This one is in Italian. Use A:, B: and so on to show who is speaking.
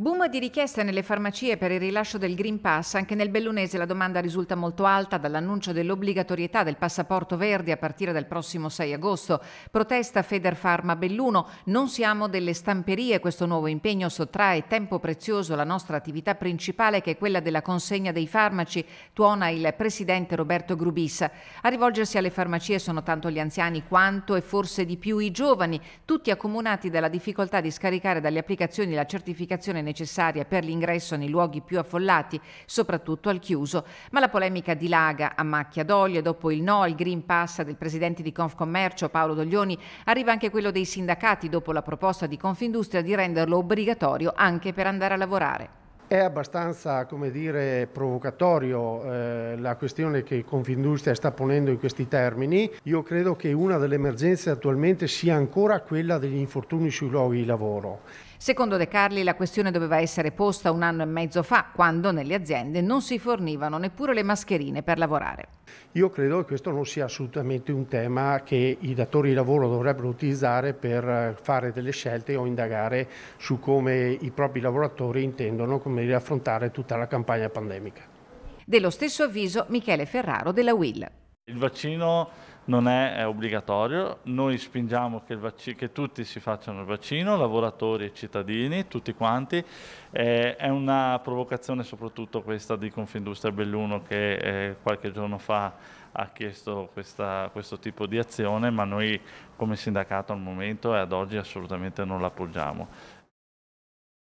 A: Boom di richieste nelle farmacie per il rilascio del Green Pass. Anche nel bellunese la domanda risulta molto alta dall'annuncio dell'obbligatorietà del passaporto verde a partire dal prossimo 6 agosto. Protesta Federfarma Belluno. Non siamo delle stamperie. Questo nuovo impegno sottrae tempo prezioso alla nostra attività principale che è quella della consegna dei farmaci, tuona il presidente Roberto Grubissa. A rivolgersi alle farmacie sono tanto gli anziani quanto e forse di più i giovani, tutti accomunati dalla difficoltà di scaricare dalle applicazioni la certificazione necessaria per l'ingresso nei luoghi più affollati, soprattutto al chiuso, ma la polemica dilaga a macchia d'olio dopo il no al Green Pass del presidente di Confcommercio Paolo Doglioni, arriva anche quello dei sindacati dopo la proposta di Confindustria di renderlo obbligatorio anche per andare a lavorare.
B: È abbastanza dire, provocatorio eh, la questione che Confindustria sta ponendo in questi termini. Io credo che una delle emergenze attualmente sia ancora quella degli infortuni sui luoghi di lavoro.
A: Secondo De Carli la questione doveva essere posta un anno e mezzo fa, quando nelle aziende non si fornivano neppure le mascherine per lavorare.
B: Io credo che questo non sia assolutamente un tema che i datori di lavoro dovrebbero utilizzare per eh, fare delle scelte o indagare su come i propri lavoratori intendono come condizioni di affrontare tutta la campagna pandemica.
A: Dello stesso avviso Michele Ferraro della WIL.
C: Il vaccino non è, obbligatorio, noi spingiamo che, che, tutti si facciano il vaccino, lavoratori e cittadini, tutti quanti. Eh, è una provocazione soprattutto questa di Confindustria Belluno che eh, qualche giorno fa ha chiesto questa, questo tipo di azione, ma noi come sindacato al momento e ad oggi assolutamente non l'appoggiamo.